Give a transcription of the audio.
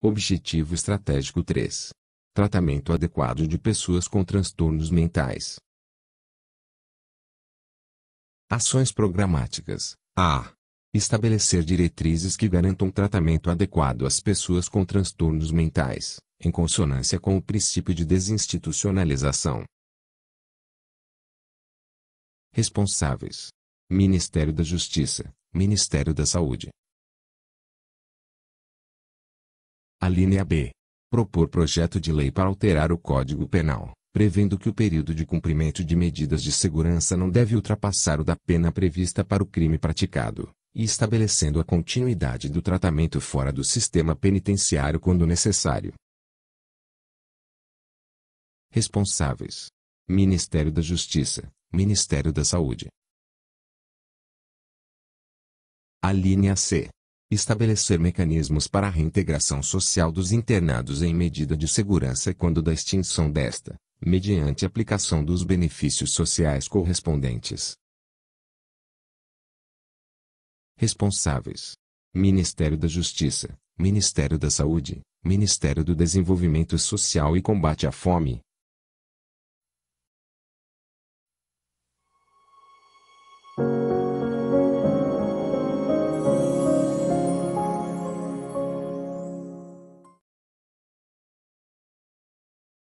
Objetivo estratégico 3. Tratamento adequado de pessoas com transtornos mentais. Ações programáticas. A. Estabelecer diretrizes que garantam tratamento adequado às pessoas com transtornos mentais, em consonância com o princípio de desinstitucionalização. Responsáveis: Ministério da Justiça, Ministério da Saúde, Alínea B. Propor projeto de lei para alterar o Código Penal, prevendo que o período de cumprimento de medidas de segurança não deve ultrapassar o da pena prevista para o crime praticado, e estabelecendo a continuidade do tratamento fora do sistema penitenciário quando necessário. Responsáveis: Ministério da Justiça, Ministério da Saúde. A linha C estabelecer mecanismos para a reintegração social dos internados em medida de segurança quando da extinção desta, mediante aplicação dos benefícios sociais correspondentes. Responsáveis: Ministério da Justiça, Ministério da Saúde, Ministério do Desenvolvimento Social e Combate à Fome,